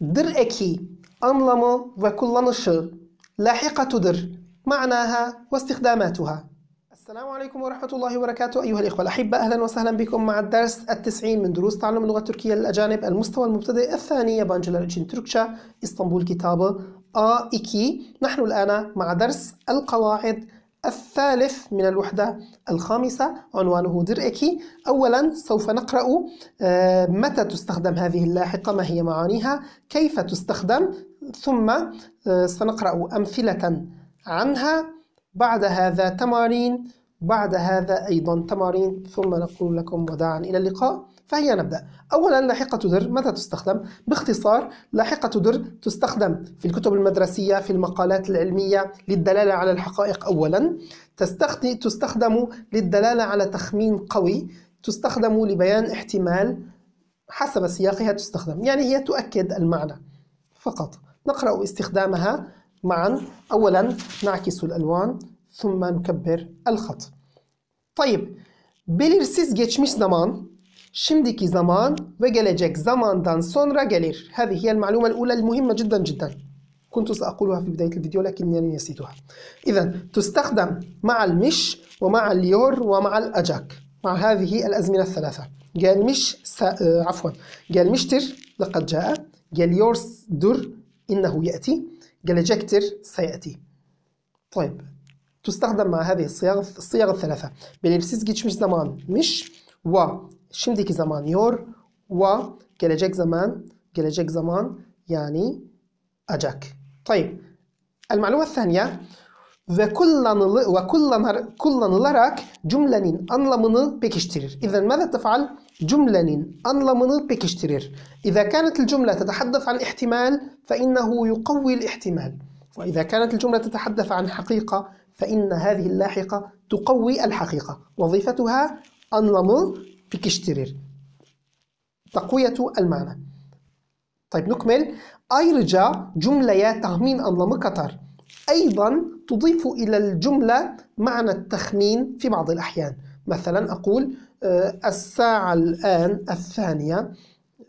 در انلمو anlamı ve لاحقة در معناها واستخداماتها السلام عليكم ورحمة الله وبركاته أيها الإخوة الأحبة أهلا وسهلا بكم مع الدرس التسعين من دروس تعلم اللغة التركية للأجانب المستوى المبتدئ الثاني يابانجي للأجين تركشا اسطنبول كتابه آ آه، A2 نحن الآن مع درس القواعد الثالث من الوحدة الخامسة عنوانه درئكي أولا سوف نقرأ آه، متى تستخدم هذه اللاحقة ما هي معانيها كيف تستخدم ثم آه، سنقرأ أمثلة عنها بعد هذا تمارين بعد هذا أيضا تمارين ثم نقول لكم وداعا إلى اللقاء فهي نبدأ أولا لاحقة در متى تستخدم؟ باختصار لاحقة در تستخدم في الكتب المدرسية في المقالات العلمية للدلالة على الحقائق أولا تستخدم للدلالة على تخمين قوي تستخدم لبيان احتمال حسب سياقها تستخدم يعني هي تؤكد المعنى فقط نقرأ استخدامها معا أولا نعكس الألوان ثم نكبر الخط طيب بلير سيزجيتش مش زمان şimdiki zaman ve gelecek zamandan sonra gelir هذه هي المعلومة الأولى المهمة جدا جدا كنت سأقولها في بداية الفيديو لكنني نسيتها إذا تستخدم مع المش ومع اليور ومع الأجاك مع هذه الأزمنة الثلاثة قال مش س... عفوا قال مشتر لقد جاء قال يورس در إنه يأتي قال جكتر سيأتي طيب تستخدم مع هذه الصيغ الصيغ الثلاثة بلبسيز مش زمان مش و şimdiki zaman your wa gelecek zaman gelecek zaman yani acak. Tayyip. El المعلومة الثانية ve kullanılı ve kullanar, kullanılarak cümlenin anlamını pekiştirir. İzen ماذا تفعل? Cümlenin anlamını pekiştirir. İza kanet el cümle tetahaddas an ihtimal fe كانت الجملة تتحدث عن احتمال فإنه يقوي الاحتمال. وإذا كانت الجملة تتحدث عن حقيقة فإن هذه اللاحقة تقوي الحقيقة. وظيفتها anlamı بيكشترير تقوية المعنى طيب نكمل أيرجا جملة يا تخمين anlamı katar. أيضا تضيف إلى الجملة معنى التخمين في بعض الأحيان مثلا أقول آه، الساعة الآن الثانية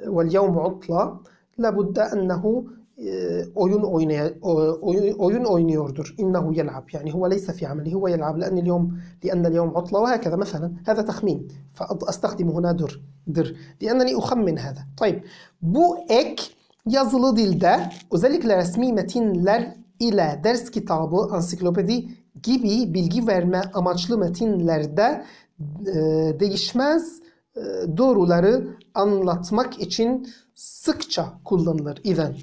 واليوم عطلة لابد أنه e, oyun oynaya oyun, oyun oynuyordur. İnnehu yel'ab. Yani huve leyse fi ameli huve yel'ab. Lenni yom lienne yom utla ve hekeze mesela. Hâza tahmin. Fe astahdimu huna dur. Dır. Lienneni uhammin hâza. Tayyip. Bu ek yazılı dilde özellikle resmi metinler ile ders kitabı, ansiklopedi gibi bilgi verme amaçlı metinlerde e, değişmez e, doğruları anlatmak için sıkça kullanılır. İven.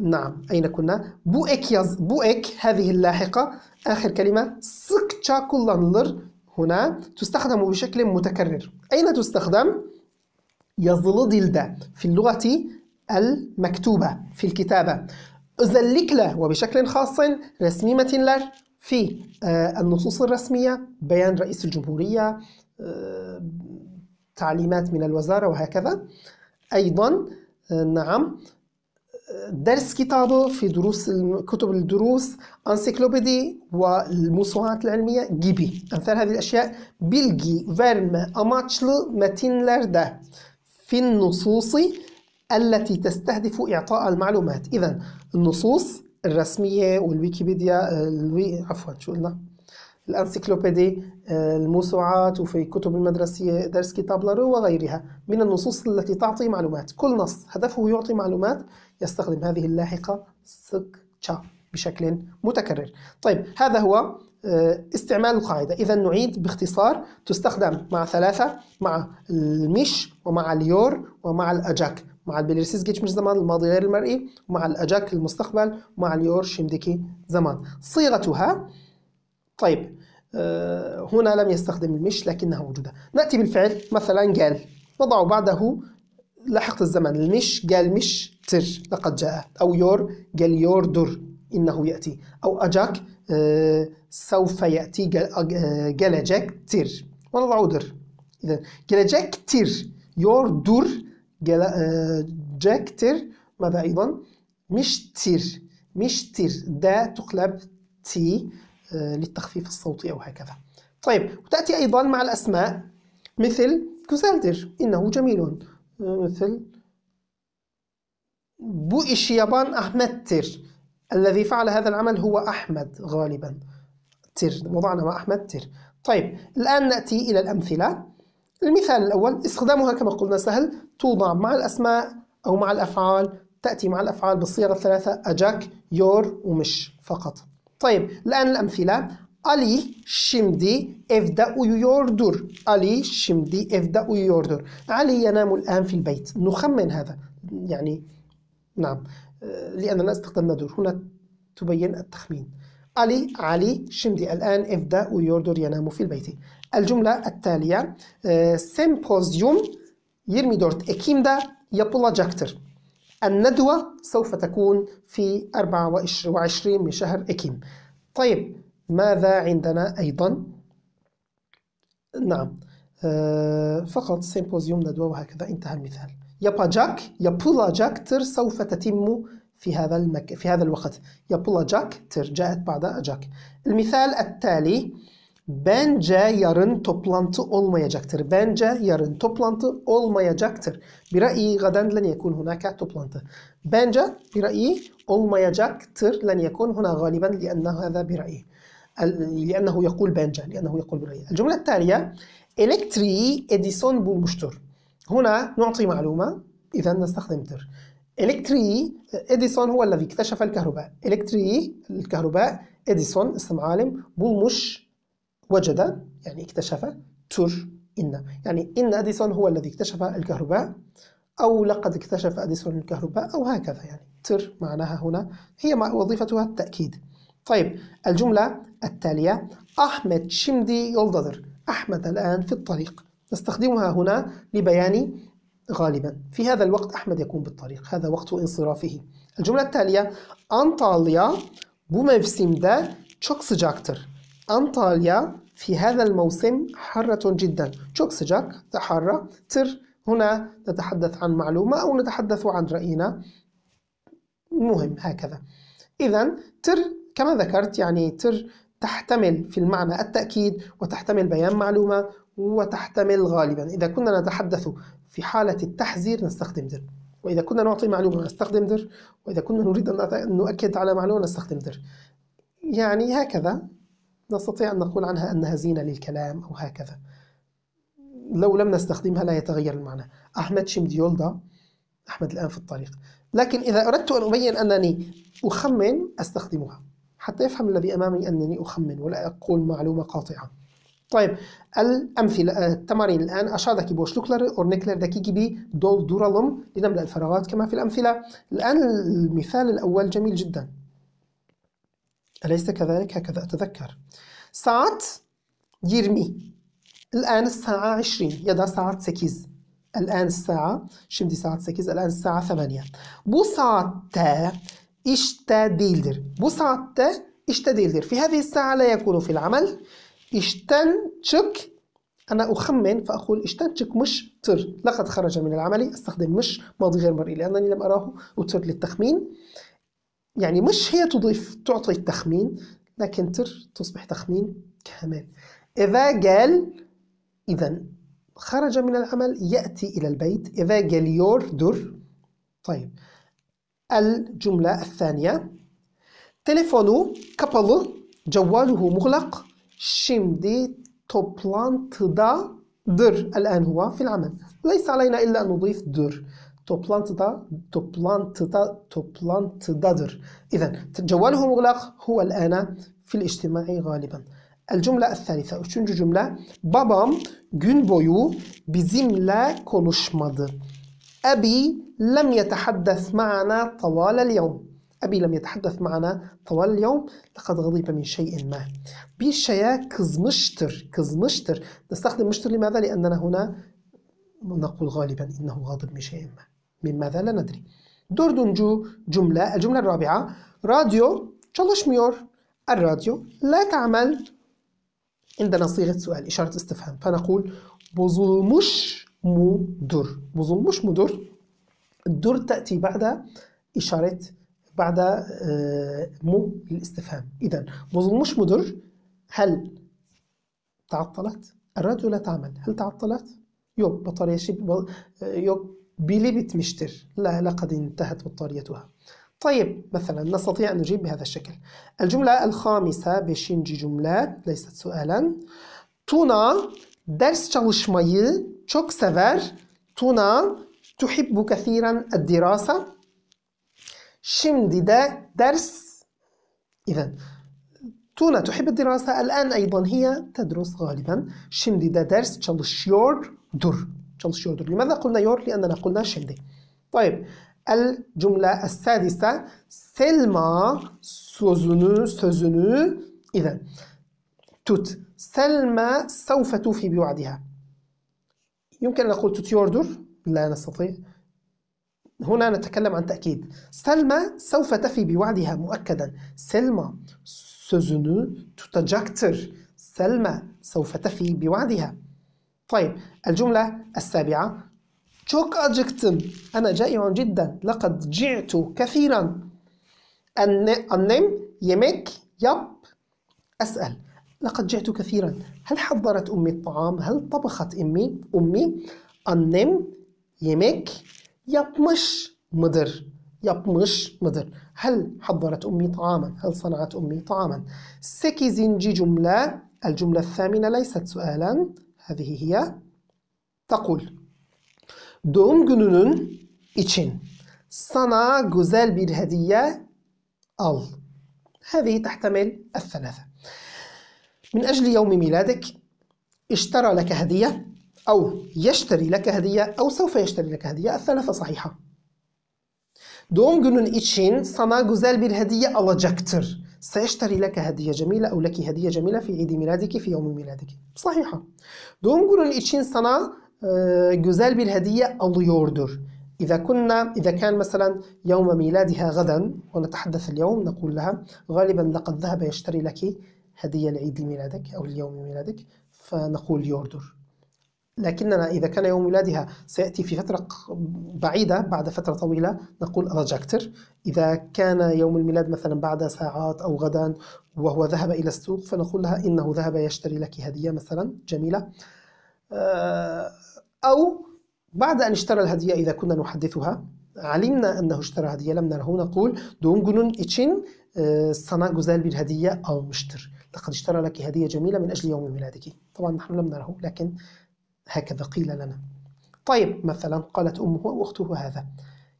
نعم أين كنا؟ بوئك يز بوئك هذه اللاحقة آخر كلمة سكتشا كولانلر هنا تستخدم بشكل متكرر أين تستخدم؟ yazılı في اللغة المكتوبة في الكتابة أزلكلا وبشكل خاص رسميمة لر في آه، النصوص الرسمية بيان رئيس الجمهورية آه، تعليمات من الوزارة وهكذا أيضا آه، نعم درس كتابه في دروس كتب الدروس انسيكلوبيدي والموسوعات العلمية جيبي أمثال هذه الأشياء فيرم اماتشلو amaçlı لاردا في النصوص التي تستهدف إعطاء المعلومات إذا النصوص الرسمية والويكيبيديا آه، الوي... عفوا شو قلنا؟ الأنسيكلوبيدي آه، الموسوعات وفي كتب المدرسية درس كتاب لارو وغيرها من النصوص التي تعطي معلومات كل نص هدفه يعطي معلومات يستخدم هذه اللاحقة سك تشا بشكل متكرر طيب هذا هو آه، استعمال القاعدة إذا نعيد باختصار تستخدم مع ثلاثة مع المش ومع اليور ومع الأجاك مع جيتش مش زمان الماضي غير المرئي ومع الأجاك المستقبل ومع اليور شمدكي زمان صيغتها طيب آه، هنا لم يستخدم المش لكنها موجودة نأتي بالفعل مثلا قال وضع بعده لاحقت الزمن المش قال مش تر لقد جاء أو يور قال يور در إنه يأتي أو أجاك آه، سوف يأتي آه، جاك تر ونضع در إذا جاك تر يور در جاك تر ماذا أيضا مش تر مش تر دا تقلب تي آه، للتخفيف الصوتي أو هكذا طيب وتأتي أيضا مع الأسماء مثل كوزالدر إنه جميل آه، مثل بو يابان أحمد تر الذي فعل هذا العمل هو أحمد غالبا تر وضعنا مع أحمد تر طيب الآن نأتي إلى الأمثلة المثال الأول استخدامها كما قلنا سهل توضع مع الأسماء أو مع الأفعال تأتي مع الأفعال بالصيغة الثلاثة أجاك يور ومش فقط طيب الآن الأمثلة Ali şimdi evde uyuyordur. Ali şimdi evde uyuyordur. Ali ينام الآن في البيت. نخمن هذا يعني نعم آه، لأننا استخدمنا دور هنا تبين التخمين. علي علي şimdi الآن evde uyuyordur ينام في البيت. الجملة التالية آه، سيمبوزيوم 24 Ekim'de yapılacaktır. الندوة سوف تكون في 24 من شهر أكيم طيب ماذا عندنا أيضا؟ نعم أه فقط سيمبوزيوم ندوة وهكذا انتهى المثال جاك يبولا جاك تر سوف تتم في هذا المك... في هذا الوقت جاك تر جاءت بعد أجاك المثال التالي Bence yarın toplantı olmayacaktır. Bence yarın toplantı olmayacaktır. برأيي غدا لن يكون هناك toplantı. Bence برأيي olmayacaktır. لن يكون هنا غالبا لأن هذا برأيي. لأنه يقول بنجا لأنه يقول برأيي. الجملة التالية إلكتري إديسون بولمشتر. هنا نعطي معلومة إذا نستخدم تر. إلكتري إديسون هو الذي اكتشف الكهرباء. إلكتري الكهرباء إديسون اسم عالم بولمش وجد يعني اكتشف تر إن يعني إن أديسون هو الذي اكتشف الكهرباء أو لقد اكتشف أديسون الكهرباء أو هكذا يعني تر معناها هنا هي وظيفتها التأكيد طيب الجملة التالية أحمد شمدي يولددر أحمد الآن في الطريق نستخدمها هنا لبيان غالبا في هذا الوقت أحمد يكون بالطريق هذا وقت انصرافه الجملة التالية أنطاليا بومفسيمدا تشوكسجاكتر أنطاليا في هذا الموسم حارة جدا تشوك سجاك حارة تر هنا نتحدث عن معلومة أو نتحدث عن رأينا مهم هكذا إذا تر كما ذكرت يعني تر تحتمل في المعنى التأكيد وتحتمل بيان معلومة وتحتمل غالبا إذا كنا نتحدث في حالة التحذير نستخدم در وإذا كنا نعطي معلومة نستخدم در وإذا كنا نريد أن نؤكد على معلومة نستخدم در يعني هكذا نستطيع أن نقول عنها أنها زينة للكلام أو هكذا لو لم نستخدمها لا يتغير المعنى أحمد شمديولدا أحمد الآن في الطريق لكن إذا أردت أن أبين أنني أخمن أستخدمها حتى يفهم الذي أمامي أنني أخمن ولا أقول معلومة قاطعة طيب الأمثلة التمارين الآن لوكلر بوشلوكلر أورنيكلر دكيكي بي دول دورالوم لنملأ الفراغات كما في الأمثلة الآن المثال الأول جميل جداً أليس كذلك؟ هكذا أتذكر ساعت يرمي الآن الساعة 20 يدا ساعة سكيز الآن الساعة شمدي ساعة سكيز الآن الساعة ثمانية بو ساعة تا اشتا ديلدر بو ساعة تا اشتا ديلدر في هذه الساعة لا يكون في العمل اشتن تشك أنا أخمن فأقول اشتن تشك مش تر لقد خرج من العمل استخدم مش ماضي غير مرئي لأنني لم أراه وتر للتخمين يعني مش هي تضيف تعطي التخمين لكن تر تصبح تخمين كمان إذا قال إذا خرج من العمل يأتي إلى البيت إذا قال يور در طيب الجملة الثانية تليفونه كبل جواله مغلق توبلانت دا در الآن هو في العمل ليس علينا إلا أن نضيف در toplantıda toplantıda toplantıdadır. إذا جواله مغلق هو الآن في الاجتماع غالبا. الجملة الثالثة üçüncü cümle babam gün boyu bizimle konuşmadı. أبي لم يتحدث معنا طوال اليوم أبي لم يتحدث معنا طوال اليوم لقد غضب من شيء ما bir şeye kızmıştır kızmıştır نستخدم مشتر لماذا لأننا هنا نقول غالبا إنه غاضب من شيء ما من ماذا لا ندري جو جملة الجملة الرابعة راديو çalışmıyor الراديو لا تعمل عندنا صيغة سؤال إشارة استفهام فنقول bozulmuş mudur مو دور الدر تأتي بعد إشارة بعد آه، مو الاستفهام إذا مو دور هل تعطلت الراديو لا تعمل هل تعطلت بطارية شيب yok آه، بلي بتمشتر لا لقد انتهت بطاريتها طيب مثلا نستطيع أن نجيب بهذا الشكل الجملة الخامسة بشينجي جملات ليست سؤالا تونا درس çalışmayı çok sever تونا تحب كثيرا الدراسة شمدي دا درس إذا تونا تحب الدراسة الآن أيضا هي تدرس غالبا شمدي دا درس çalışıyor dur çalışıyordur. لماذا قلنا يور لأننا قلنا şimdi. طيب الجملة السادسة سيلما سوزونو سوزونو إذا توت سلمى سوف توفي بوعدها يمكن أن نقول يوردر لا نستطيع هنا نتكلم عن تأكيد سلمى سوف تفي بوعدها مؤكدا سلمى سوزونو توتاجاكتر سلمى سوف تفي بوعدها طيب الجملة السابعة شوك أجكتم أنا جائع جدا لقد جعت كثيرا النم يمك يب أسأل لقد جعت كثيرا هل حضرت أمي الطعام هل طبخت أمي أمي النم يمك يب يبمش مدر مش مدر هل حضرت أمي طعاما هل صنعت أمي طعاما سكي زنجي جملة الجملة الثامنة ليست سؤالا هذه هي تقول دوم جنون için صنع جوزال بالهدية أل هذه تحتمل الثلاثة. من أجل يوم ميلادك اشترى لك هدية أو يشتري لك هدية أو سوف يشتري لك هدية الثلاثة صحيحة. دوم جنون için صنع güzel بالهدية ألا جاكتر سيشتري لك هدية جميلة أو لك هدية جميلة في عيد ميلادك في يوم ميلادك صحيحة doğum günün için sana بالهدية güzel bir إذا كنا إذا كان مثلا يوم ميلادها غدا ونتحدث اليوم نقول لها غالبا لقد ذهب يشتري لك هدية لعيد ميلادك أو ليوم ميلادك فنقول يوردر لكننا إذا كان يوم ميلادها سيأتي في فترة بعيدة بعد فترة طويلة نقول رجعتر إذا كان يوم الميلاد مثلا بعد ساعات أو غدا وهو ذهب إلى السوق فنقول لها إنه ذهب يشتري لك هدية مثلا جميلة آه، أو بعد أن اشترى الهدية إذا كنا نحدثها علمنا أنه اشترى هدية لم نره نقول دون جنون إتشين آه، صنع جزال بالهدية أو مشتر لقد اشترى لك هدية جميلة من أجل يوم ميلادك طبعا نحن لم نره لكن هكذا قيل لنا طيب مثلا قالت أمه وأخته هذا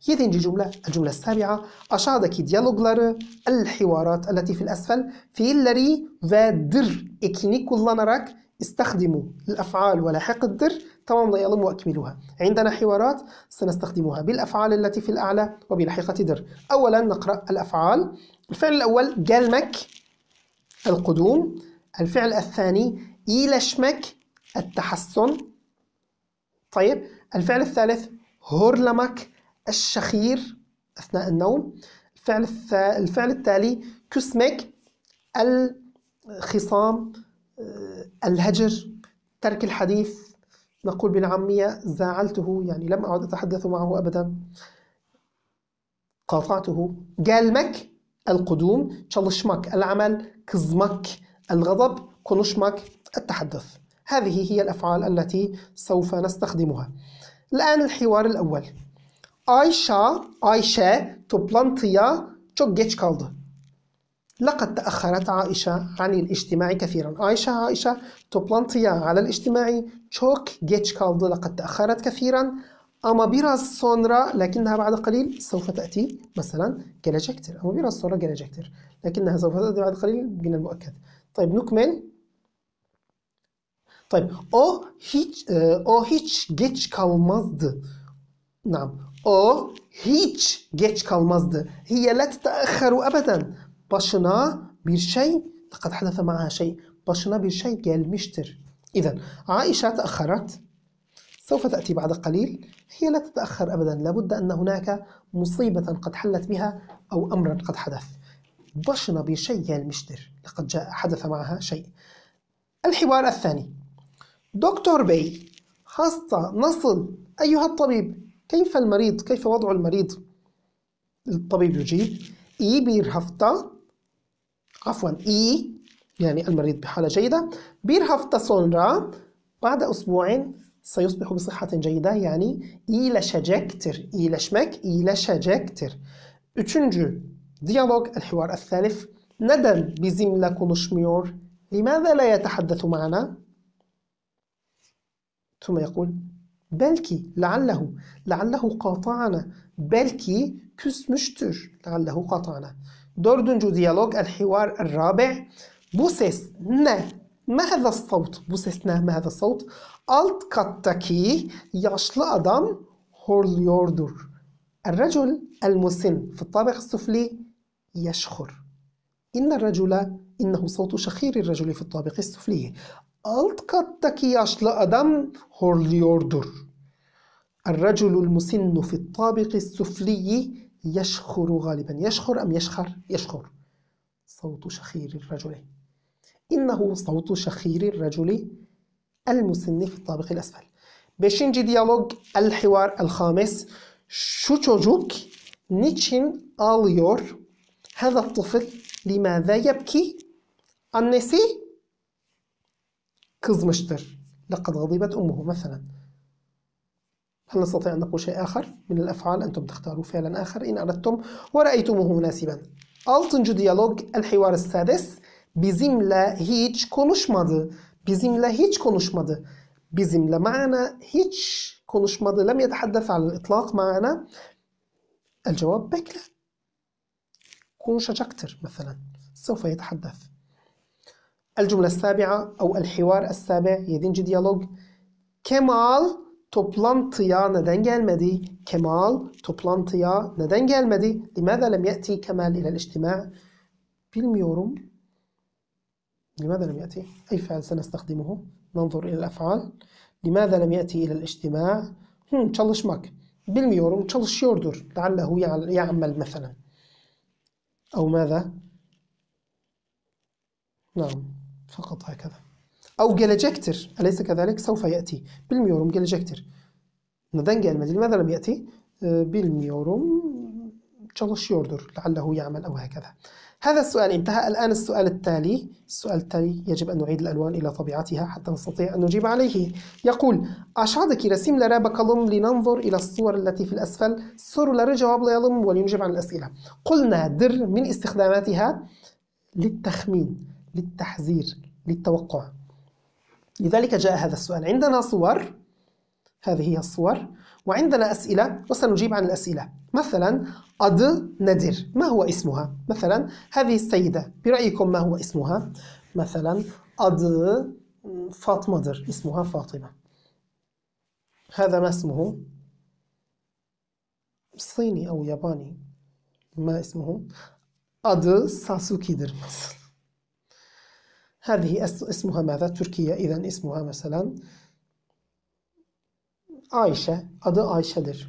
جي جملة الجملة السابعة aşağıdaki diyalogları الحوارات التي في الأسفل fiilleri ve dir ekini نراك استخدموا الأفعال ولاحق الدر ضيالهم وأكملوها عندنا حوارات سنستخدمها بالأفعال التي في الأعلى وبلاحقة در أولا نقرأ الأفعال الفعل الأول gelmek القدوم الفعل الثاني إيلشمك التحسن طيب الفعل الثالث هورلمك الشخير أثناء النوم الفعل الث... الفعل التالي كسمك الخصام آه، الهجر ترك الحديث نقول بالعامية زعلته يعني لم أعد أتحدث معه أبدا قاطعته جالمك القدوم تشلشمك العمل كزمك الغضب konuşmak التحدث هذه هي الأفعال التي سوف نستخدمها الآن الحوار الأول آيشا آيشا تبلنطيا çok كالد لقد تأخرت عائشة عن الاجتماع كثيرا. عائشة عائشة تبلنطيا على الاجتماع تشوك geç كالد لقد تأخرت كثيرا. أما biraz sonra لكنها بعد قليل سوف تأتي مثلا gelecektir. أما biraz sonra gelecektir. لكنها سوف تأتي بعد قليل من المؤكد. طيب نكمل طيب او هيتش او هيتش جيتش كالمازد نعم او هيتش جيتش كالمازد هي لا تتأخر أبدا. باشنا bir لقد حدث معها شيء. başına bir قال مشتر إذا عائشة تأخرت سوف تأتي بعد قليل هي لا تتأخر أبدا لابد أن هناك مصيبة قد حلت بها أو أمرا قد حدث بشنا بشيء المشتر لقد جاء حدث معها شيء الحوار الثاني دكتور بي هاستا نصل أيها الطبيب كيف المريض كيف وضع المريض الطبيب يجيب إي بير هفتا عفوا إي يعني المريض بحالة جيدة بير هفتا سونرا بعد أسبوعين سيصبح بصحة جيدة يعني إي yani إي İyileşmek, إي Üçüncü diyalog, el ديالوج الحوار الثالث Neden bizimle konuşmuyor? لماذا لا يتحدث معنا؟ ثم يقول بلكي لعله لعله قاطعنا بلكي كسمشتر لعله قاطعنا Dördüncü ديالوج الحوار الرابع بوسس ses ما هذا الصوت? بوسس ses ما هذا الصوت? كاتاكي يشل ادم هورل horluyordur. الرجل المسن في الطابق السفلي يشخر إن الرجل إنه صوت شخير الرجل في الطابق السفلي alt kattaki yaşlı adam horluyordur. الرجل المسن في الطابق السفلي يشخر غالبا يشخر أم يشخر؟ يشخر صوت شخير الرجل إنه صوت شخير الرجل المسن في الطابق الأسفل بشنجي ديالوج الحوار الخامس شو تشوجوك نيتشين آليور هذا الطفل لماذا يبكي؟ النسي kızmıştır. لقد غضبت أمه مثلا هل نستطيع أن نقول شيء آخر من الأفعال أنتم تختاروا فعلا آخر إن أردتم ورأيتموه مناسبا 6. ديالوج الحوار السادس bizimle هيج konuşmadı bizimle هيج konuşmadı bizimle معنا هيج konuşmadı لم يتحدث على الإطلاق معنا الجواب bekle konuşacaktır مثلا سوف يتحدث الجملة السابعة أو الحوار السابع 7. diyalog. كمال toplantıya neden gelmedi? كمال toplantıya neden gelmedi? لماذا لم يأتي كمال إلى الاجتماع؟ bilmiyorum. لماذا لم يأتي؟ أي فعل سنستخدمه؟ ننظر إلى الأفعال. لماذا لم يأتي إلى الاجتماع؟ هم çalışmak. Bilmiyorum çalışıyordur. لعله يعمل مثلا. أو ماذا؟ نعم فقط هكذا أو جلجكتر أليس كذلك سوف يأتي بالميوروم جلجكتür neden gelmedi لماذا لم يأتي آه، بالميوروم يوردر لعله يعمل أو هكذا هذا السؤال انتهى الآن السؤال التالي السؤال التالي يجب أن نعيد الألوان إلى طبيعتها حتى نستطيع أن نجيب عليه يقول رسم resimlere bakalım لننظر إلى الصور التي في الأسفل soruları يلم ولنجيب عن الأسئلة قلنا در من استخداماتها للتخمين للتحذير للتوقع لذلك جاء هذا السؤال عندنا صور هذه هي الصور وعندنا أسئلة وسنجيب عن الأسئلة مثلا أد ندر ما هو اسمها؟ مثلا هذه السيدة برأيكم ما هو اسمها؟ مثلا أد فاطمة اسمها فاطمة در هذا ما اسمه؟ صيني أو ياباني ما اسمه؟ أد در مثلا هذه اسمها ماذا Türkiye إذن اسمها مثلا Ayşe adı Ayşe'dir.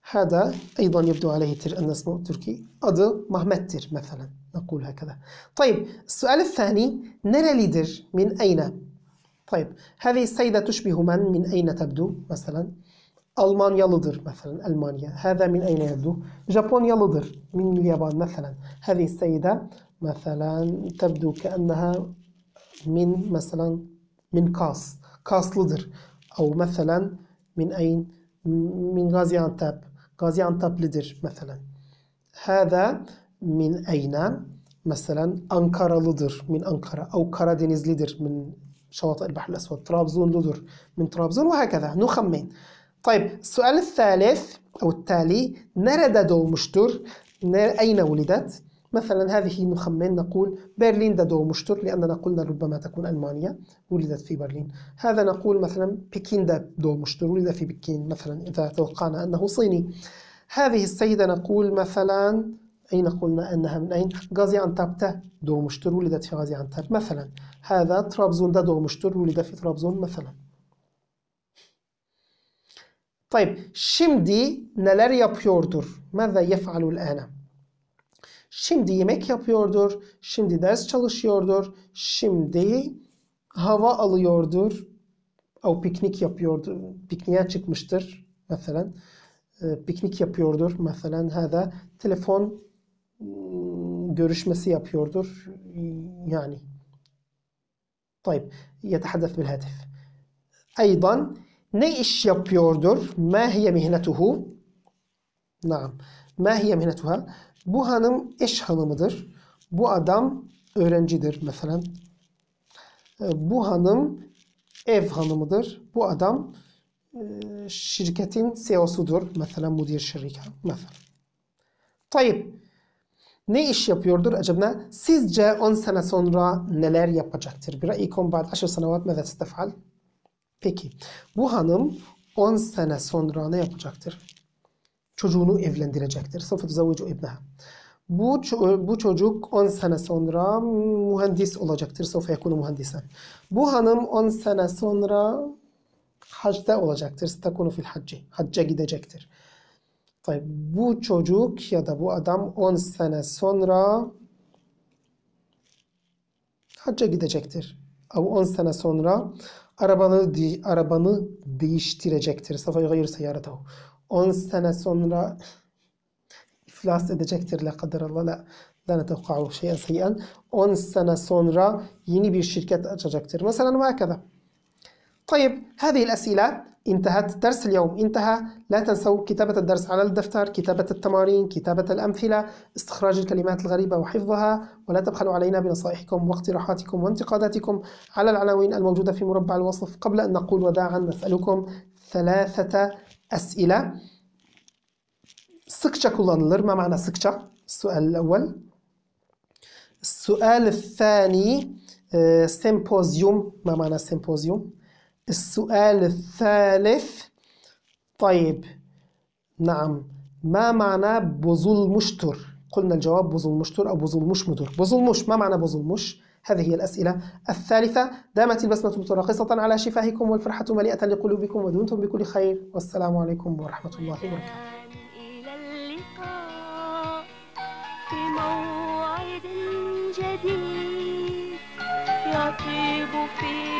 Hada aydan yebdu aleyhitir en ismu Türki. Adı Mehmet'tir mesela. Nakul hakeza. Tayyip. Sual thani nerelidir? Min eyne? Tayyip. Hadi seyde tuşbihu men min eyne tebdu? Mesela. Almanyalıdır mesela. Almanya. Hada min eyne yebdu? Japonyalıdır. Min yaban mesela. Hadi seyde mesela tebdu keenneha من مثلا من كاس كاسلدر أو مثلا من أين من غازيانتاب لدر مثلا هذا من أين مثلا لدر من انقره أو لدر من شواطئ البحر الأسود لدر من طرابزون وهكذا نخمن طيب السؤال الثالث أو التالي nerede مشتر أين ولدت مثلا هذه نخمن نقول برلين دادو مشتر لأننا قلنا ربما تكون ألمانيا ولدت في برلين هذا نقول مثلا بكين دادو مشتر ولد في بكين مثلا إذا توقعنا أنه صيني هذه السيدة نقول مثلا أين قلنا أنها من أين؟ غازي أنتابتا دو مشتر ولدت في غازي أنتاب مثلا هذا طرابزون دا دو مشتر ولد في طرابزون مثلا طيب شمدي نلاريا بيوردر ماذا يفعل الآن؟ Şimdi yemek yapıyordur. Şimdi ders çalışıyordur. Şimdi hava alıyordur. O piknik yapıyordur. Pikniğe çıkmıştır mesela. E, piknik yapıyordur mesela. Hada telefon hmm, görüşmesi yapıyordur. Yani. Tayyip. Yetehadef bil hedef. Aydan ne iş yapıyordur? Ma hiye mihnetuhu? Naam. Ma hiye mihnetuha? Bu hanım eş hanımıdır. Bu adam öğrencidir mesela. Ee, bu hanım ev hanımıdır. Bu adam e, şirketin CEO'sudur. Mesela müdür şirket. Mesela. Tayyip. Ne iş yapıyordur acaba? Sizce 10 sene sonra neler yapacaktır? Bir raikum ba'd 10 senevat meze istefal? Peki. Bu hanım 10 sene sonra ne yapacaktır? çocuğunu evlendirecektir. Sofa tuzavucu ibneha. Bu, bu çocuk 10 sene sonra mühendis olacaktır. Sofa yakunu mühendisen. Bu hanım 10 sene sonra hacda olacaktır. Stakunu fil hacci. Hacca gidecektir. Tabii bu çocuk ya da bu adam 10 sene sonra hacca gidecektir. Ama 10 sene sonra arabanı arabanı değiştirecektir. Safa gayr seyaretehu. 10 سنة sonra iflas edecektir la قدر الله la لا نتوقع شيئا سيئا 10 sene sonra yeni bir şirket açacaktır. مثلا وهكذا طيب هذه الأسئلة انتهت درس اليوم انتهى لا تنسوا كتابة الدرس على الدفتر كتابة التمارين كتابة الأمثلة استخراج الكلمات الغريبة وحفظها ولا تبخلوا علينا بنصائحكم واقتراحاتكم وانتقاداتكم على العناوين الموجودة في مربع الوصف قبل أن نقول وداعا نسألكم ثلاثة أسئلة sıkça كولانلر ما معنى sıkça؟ السؤال الأول السؤال الثاني آه، سيمبوزيوم ما معنى سيمبوزيوم؟ السؤال الثالث طيب نعم ما معنى بوزول مشتر؟ قلنا الجواب بوزول مشتر أو بوزول مش مدر بوزول مش ما معنى بوزول مش؟ هذه هي الأسئلة الثالثة دامت البسمة متراقصة على شفاهكم والفرحة مليئة لقلوبكم ودمتم بكل خير والسلام عليكم ورحمة الله وبركاته إلى اللقاء في موعد جديد يطيب فيه